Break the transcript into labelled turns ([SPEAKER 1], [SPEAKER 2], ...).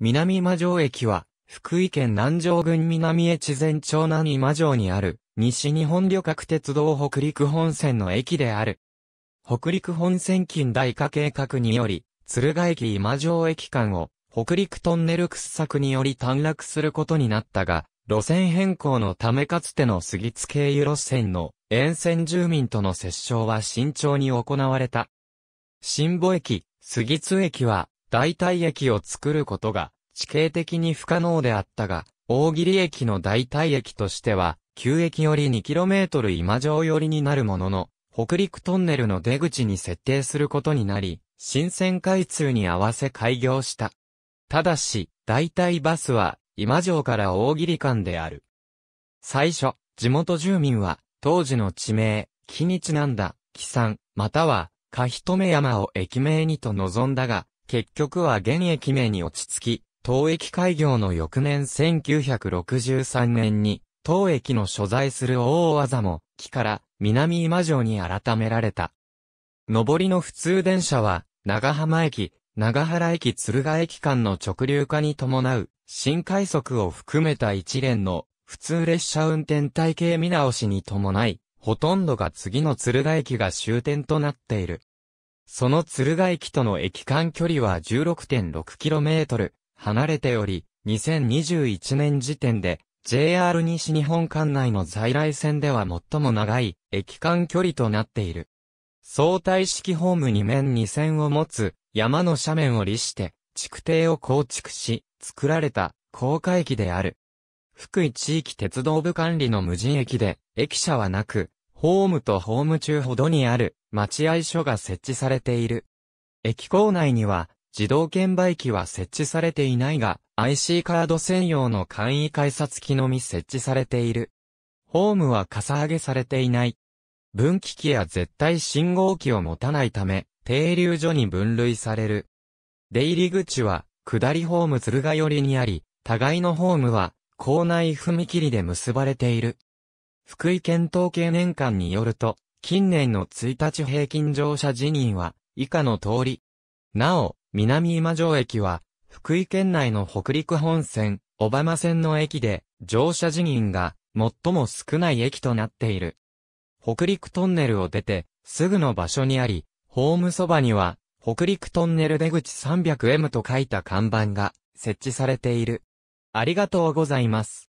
[SPEAKER 1] 南魔城駅は、福井県南城郡南越前町南魔城にある、西日本旅客鉄道北陸本線の駅である。北陸本線近代化計画により、敦賀駅今城駅間を、北陸トンネル掘削により短絡することになったが、路線変更のためかつての杉津経由路線の沿線住民との折衝は慎重に行われた。新保駅、杉津駅は代替液を作ることが地形的に不可能であったが、大霧駅の代替駅としては、旧駅より 2km 今城寄りになるものの、北陸トンネルの出口に設定することになり、新線開通に合わせ開業した。ただし、代替バスは、今城から大霧間である。最初、地元住民は、当時の地名、木にちなんだ、木山、または、かひとめ山を駅名にと望んだが、結局は現役名に落ち着き、当駅開業の翌年1963年に、当駅の所在する大技も、木から南今城に改められた。上りの普通電車は、長浜駅、長原駅敦賀駅間の直流化に伴う、新快速を含めた一連の、普通列車運転体系見直しに伴い、ほとんどが次の敦賀駅が終点となっている。その敦賀駅との駅間距離は 16.6km 離れており、2021年時点で JR 西日本管内の在来線では最も長い駅間距離となっている。相対式ホーム2面2線を持つ山の斜面を利して築堤を構築し作られた高架駅である。福井地域鉄道部管理の無人駅で駅舎はなくホームとホーム中ほどにある待合所が設置されている。駅構内には自動券売機は設置されていないが IC カード専用の簡易改札機のみ設置されている。ホームはかさ上げされていない。分岐器や絶対信号機を持たないため、停留所に分類される。出入り口は、下りホーム鶴ヶ寄りにあり、互いのホームは、校内踏切で結ばれている。福井県統計年間によると、近年の1日平均乗車辞任は、以下の通り。なお、南今城駅は、福井県内の北陸本線、小浜線の駅で、乗車辞任が、最も少ない駅となっている。北陸トンネルを出て、すぐの場所にあり、ホームそばには、北陸トンネル出口 300M と書いた看板が設置されている。ありがとうございます。